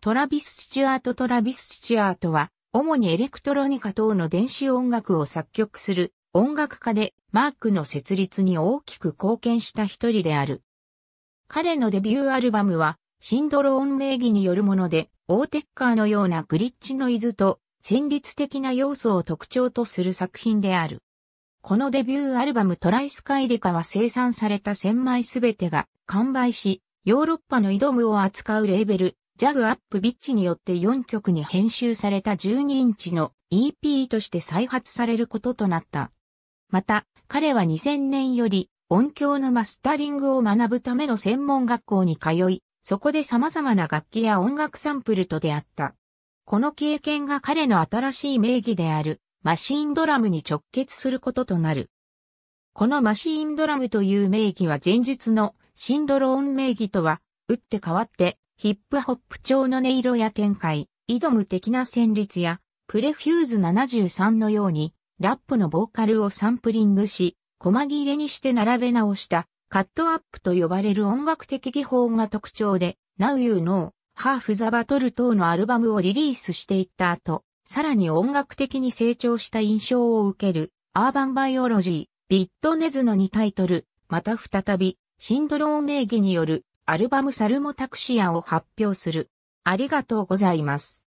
トラビス・スチュアート・トラビス・スチュアートは、主にエレクトロニカ等の電子音楽を作曲する音楽家で、マークの設立に大きく貢献した一人である。彼のデビューアルバムは、シンドローン名義によるもので、オーテッカーのようなグリッチノイズと旋律的な要素を特徴とする作品である。このデビューアルバムトライスカイリカは生産された1000枚すべてが完売し、ヨーロッパのイドムを扱うレーベル、ジャグアップビッチによって4曲に編集された12インチの EP として再発されることとなった。また、彼は2000年より音響のマスタリングを学ぶための専門学校に通い、そこで様々な楽器や音楽サンプルと出会った。この経験が彼の新しい名義であるマシーンドラムに直結することとなる。このマシーンドラムという名義は前述のシンドローン名義とは打って変わってヒップホップ調の音色や展開、イドム的な旋律や、プレフューズ73のように、ラップのボーカルをサンプリングし、細切れにして並べ直した、カットアップと呼ばれる音楽的技法が特徴で、Now You Know、ハーフ・ザ・バトル等のアルバムをリリースしていった後、さらに音楽的に成長した印象を受ける、アーバン・バイオロジー、ビットネズの2タイトル、また再び、シンドロー名義によるアルバムサルモタクシアを発表する。ありがとうございます。